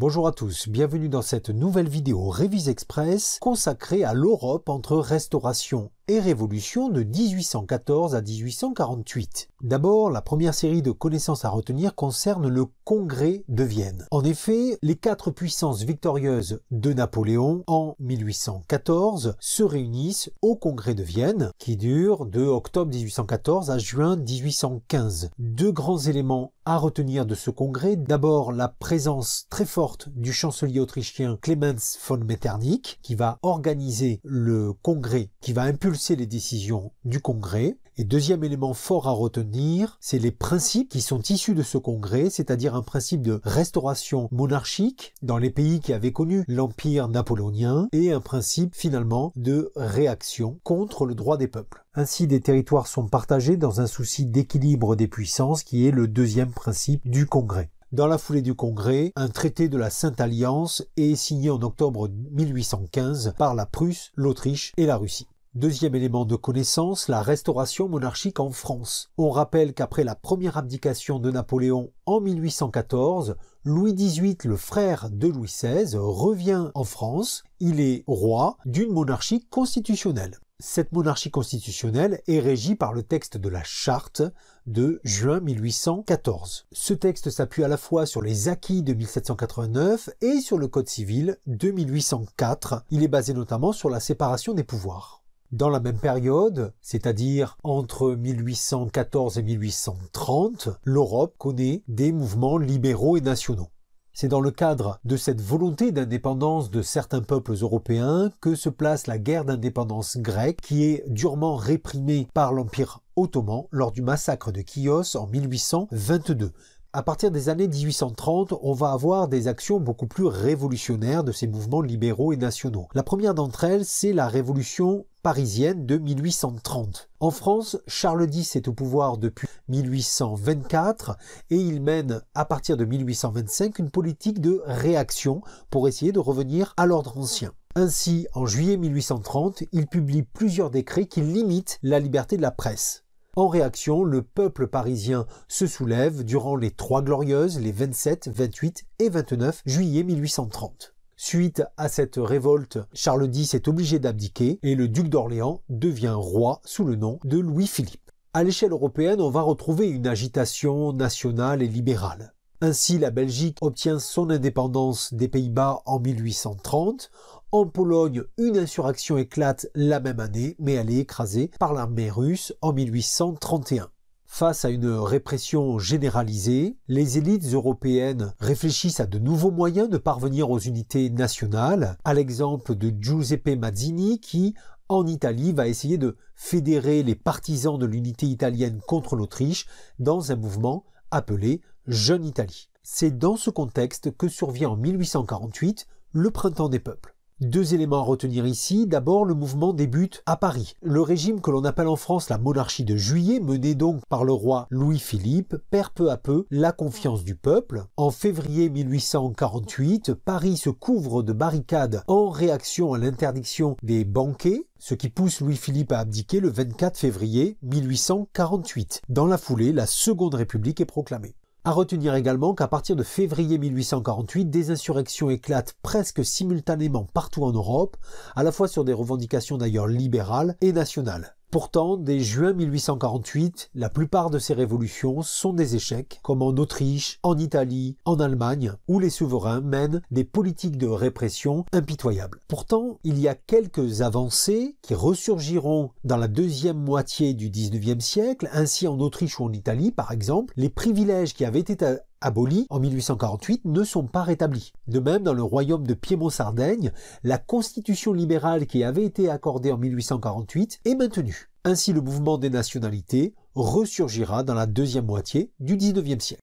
Bonjour à tous, bienvenue dans cette nouvelle vidéo Révise Express consacrée à l'Europe entre restauration et révolution de 1814 à 1848. D'abord, la première série de connaissances à retenir concerne le Congrès de Vienne. En effet, les quatre puissances victorieuses de Napoléon en 1814 se réunissent au Congrès de Vienne qui dure de octobre 1814 à juin 1815. Deux grands éléments à retenir de ce congrès, d'abord la présence très forte du chancelier autrichien Clemens von Metternich, qui va organiser le congrès, qui va impulser les décisions du congrès. Et deuxième élément fort à retenir, c'est les principes qui sont issus de ce congrès, c'est-à-dire un principe de restauration monarchique dans les pays qui avaient connu l'empire napoléonien et un principe finalement de réaction contre le droit des peuples. Ainsi, des territoires sont partagés dans un souci d'équilibre des puissances qui est le deuxième principe du Congrès. Dans la foulée du Congrès, un traité de la Sainte Alliance est signé en octobre 1815 par la Prusse, l'Autriche et la Russie. Deuxième élément de connaissance, la restauration monarchique en France. On rappelle qu'après la première abdication de Napoléon en 1814, Louis XVIII, le frère de Louis XVI, revient en France. Il est roi d'une monarchie constitutionnelle cette monarchie constitutionnelle est régie par le texte de la Charte de juin 1814. Ce texte s'appuie à la fois sur les acquis de 1789 et sur le Code civil de 1804. Il est basé notamment sur la séparation des pouvoirs. Dans la même période, c'est-à-dire entre 1814 et 1830, l'Europe connaît des mouvements libéraux et nationaux. C'est dans le cadre de cette volonté d'indépendance de certains peuples européens que se place la guerre d'indépendance grecque qui est durement réprimée par l'Empire ottoman lors du massacre de Chios en 1822. À partir des années 1830, on va avoir des actions beaucoup plus révolutionnaires de ces mouvements libéraux et nationaux. La première d'entre elles, c'est la révolution parisienne de 1830. En France, Charles X est au pouvoir depuis 1824 et il mène à partir de 1825 une politique de réaction pour essayer de revenir à l'ordre ancien. Ainsi, en juillet 1830, il publie plusieurs décrets qui limitent la liberté de la presse. En réaction, le peuple parisien se soulève durant les Trois Glorieuses, les 27, 28 et 29 juillet 1830. Suite à cette révolte, Charles X est obligé d'abdiquer et le duc d'Orléans devient roi sous le nom de Louis-Philippe. À l'échelle européenne, on va retrouver une agitation nationale et libérale. Ainsi, la Belgique obtient son indépendance des Pays-Bas en 1830. En Pologne, une insurrection éclate la même année, mais elle est écrasée par l'armée russe en 1831. Face à une répression généralisée, les élites européennes réfléchissent à de nouveaux moyens de parvenir aux unités nationales, à l'exemple de Giuseppe Mazzini qui, en Italie, va essayer de fédérer les partisans de l'unité italienne contre l'Autriche dans un mouvement appelé Jeune Italie. C'est dans ce contexte que survient en 1848 le Printemps des Peuples. Deux éléments à retenir ici. D'abord, le mouvement débute à Paris. Le régime que l'on appelle en France la monarchie de juillet, mené donc par le roi Louis-Philippe, perd peu à peu la confiance du peuple. En février 1848, Paris se couvre de barricades en réaction à l'interdiction des banquets ce qui pousse Louis-Philippe à abdiquer le 24 février 1848. Dans la foulée, la Seconde République est proclamée. À retenir également qu'à partir de février 1848, des insurrections éclatent presque simultanément partout en Europe, à la fois sur des revendications d'ailleurs libérales et nationales. Pourtant, dès juin 1848, la plupart de ces révolutions sont des échecs, comme en Autriche, en Italie, en Allemagne, où les souverains mènent des politiques de répression impitoyables. Pourtant, il y a quelques avancées qui ressurgiront dans la deuxième moitié du 19e siècle, ainsi en Autriche ou en Italie par exemple, les privilèges qui avaient été abolis en 1848 ne sont pas rétablis. De même, dans le royaume de Piémont-Sardaigne, la constitution libérale qui avait été accordée en 1848 est maintenue. Ainsi, le mouvement des nationalités ressurgira dans la deuxième moitié du XIXe siècle.